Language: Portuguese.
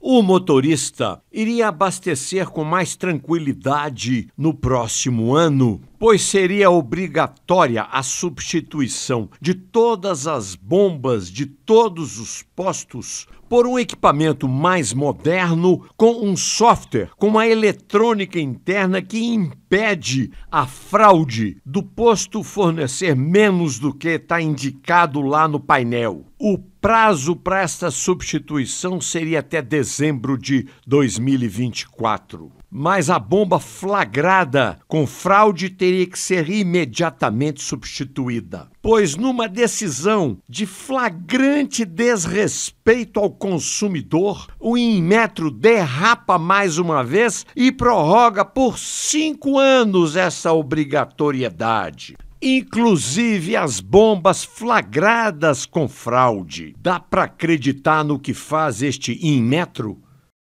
o motorista iria abastecer com mais tranquilidade no próximo ano pois seria obrigatória a substituição de todas as bombas de todos os postos por um equipamento mais moderno com um software com uma eletrônica interna que impede a fraude do posto fornecer menos do que está indicado lá no painel. O prazo para esta substituição seria até dezembro de 2024 mas a bomba flagrada com fraude teria que ser imediatamente substituída. Pois, numa decisão de flagrante desrespeito ao consumidor, o Inmetro derrapa mais uma vez e prorroga por cinco anos essa obrigatoriedade inclusive as bombas flagradas com fraude. Dá para acreditar no que faz este Inmetro?